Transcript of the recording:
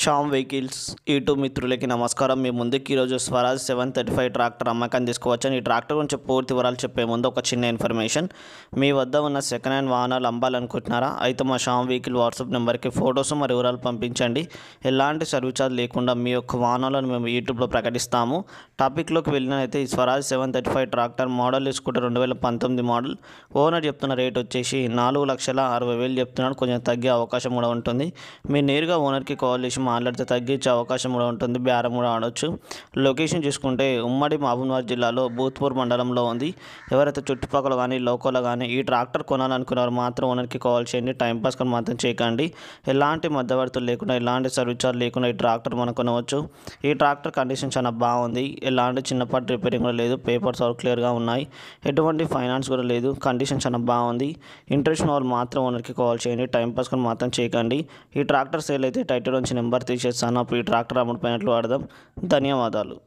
Sam vehicles YouTube మిత్రులకి నమస్కారం మీ ముందుకు ఈరోజు Swaraj seven thirty five tractor అమ్మకాన్ని తీసుకువచ్చాను ఈ ట్రాక్టర్ గురించి పూర్తి వివరాలు చెప్పే ముందు ఒక చిన్న ఇన్ఫర్మేషన్ మీ వద్ద ఉన్న సెకండ్ హ్యాండ్ వాహనాలు అమ్మాలనుకుంటున్నారా అయితే మా షామ్ వెహికల్ వాట్సాప్ నెంబర్కి ఫొటోస్ మరియు వివరాలు పంపించండి ఎలాంటి సర్వీస్ ఛార్జ్ లేకుండా మీ యొక్క వాహనాలను మేము యూట్యూబ్లో ప్రకటిస్తాము టాపిక్లోకి వెళ్ళినైతే ఈ Swaraj seven thirty five tractor model scooter రెండు వేల పంతొమ్మిది మోడల్ ఓనర్ చెప్తున్న రేట్ వచ్చేసి నాలుగు లక్షల అరవై వేలు చెప్తున్నాడు కొంచెం తగ్గే అవకాశం కూడా ఉంటుంది మీరు నేరుగా ఓనర్కి కాల్ చేసి కొంచెం మాట్లాడితే తగ్గించే అవకాశం కూడా ఉంటుంది బేరం కూడా ఆడవచ్చు లొకేషన్ చూసుకుంటే ఉమ్మడి మహబూబ్నగర్ జిల్లాలో భూత్పూర్ మండలంలో ఉంది ఎవరైతే చుట్టుపక్కల కానీ లోకల్ కానీ ఈ ట్రాక్టర్ కొనాలనుకున్నారు మాత్రం ఓనర్కి కాల్ చేయండి కానీ మాత్రం చేయకండి ఎలాంటి మధ్యవర్తులు లేకుండా ఎలాంటి సర్వీస్ లేకుండా ఈ ట్రాక్టర్ మనం కొనవచ్చు ఈ ట్రాక్టర్ కండిషన్ చాలా బాగుంది ఎలాంటి చిన్నపాటి రిపేరింగ్ కూడా లేదు పేపర్స్ ఆల్ క్లియర్గా ఉన్నాయి ఎటువంటి ఫైనాన్స్ కూడా లేదు కండిషన్ చాలా బాగుంది ఇంట్రెస్ట్ వాళ్ళు మాత్రం ఓనర్కి కాల్ చేయండి టైం పాస్ మాత్రం చేయకండి ఈ ట్రాక్టర్ సేల్ అయితే టైటిల్ నుంచి నెంబర్ భర్తీ చేస్తాను అప్పుడు ఈ ట్రాక్టర్ అమ్ముడు పోయినట్లు వాడదాం ధన్యవాదాలు